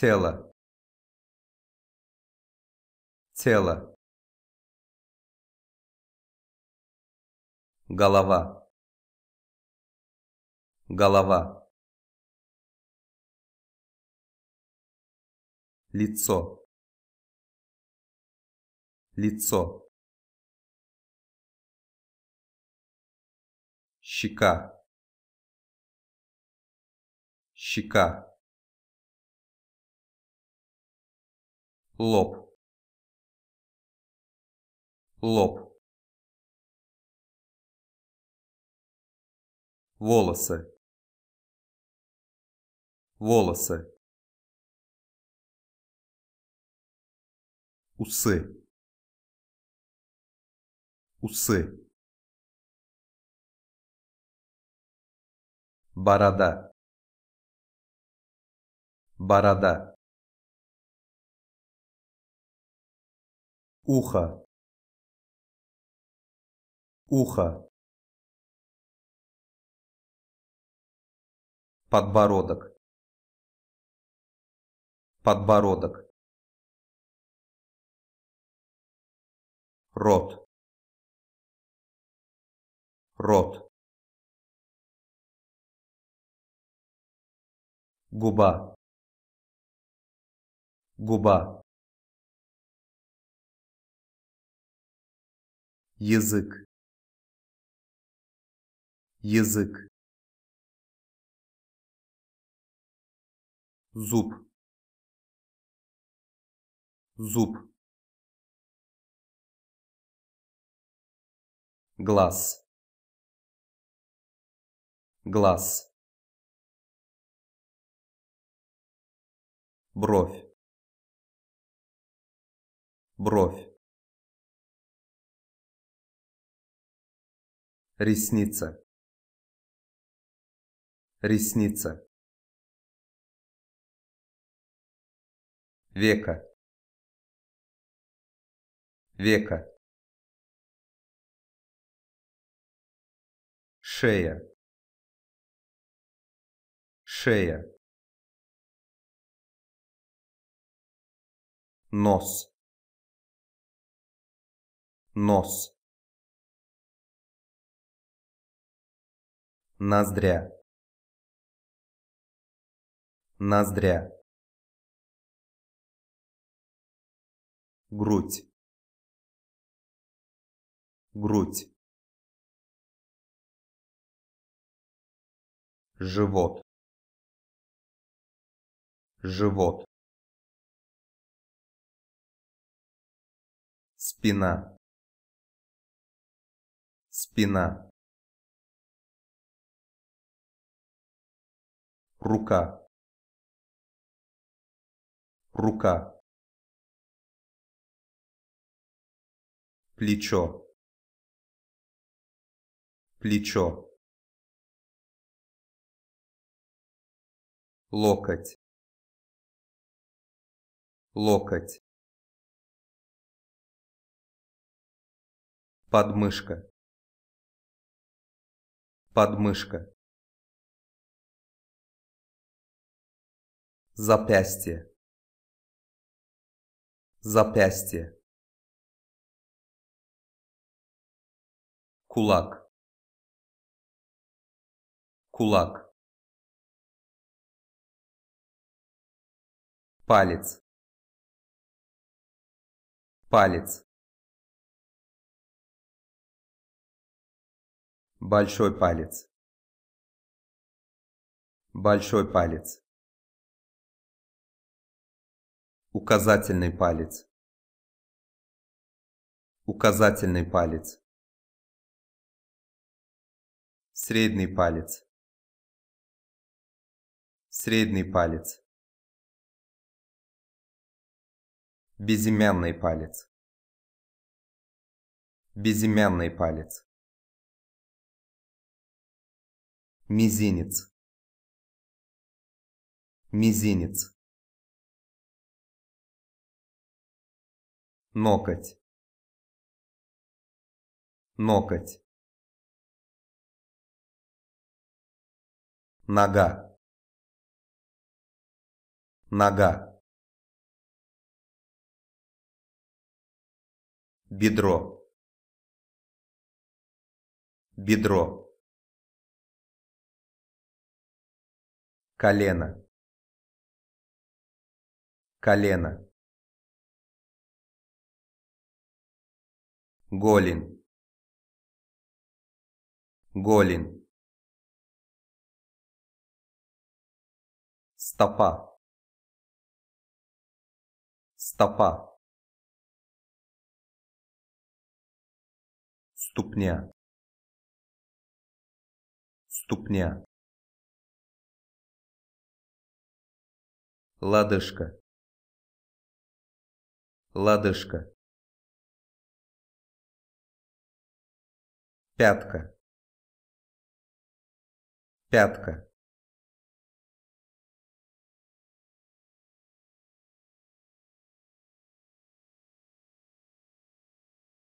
тело тело голова голова лицо лицо щека щека лоб лоб волосы волосы усы усы борода борода ухо ухо подбородок подбородок рот рот губа губа язык язык зуб зуб глаз глаз бровь бровь Ресница. Ресница. Века. Века. Шея. Шея. Нос. Нос. Ноздря. Ноздря. Грудь. Грудь. Живот. Живот. Спина. Спина. рука рука плечо плечо локоть локоть подмышка подмышка запястье запястье кулак кулак палец палец большой палец большой палец Указательный палец. Указательный палец. Средний палец. Средний палец. Безымянный палец. Безымянный палец. Мизинец. Мизинец. ноготь ноготь нога нога бедро бедро колено колено Голин. Голин. Стопа. Стопа. Ступня. Ступня. Ладышка. Ладышка. Пятка. Пятка.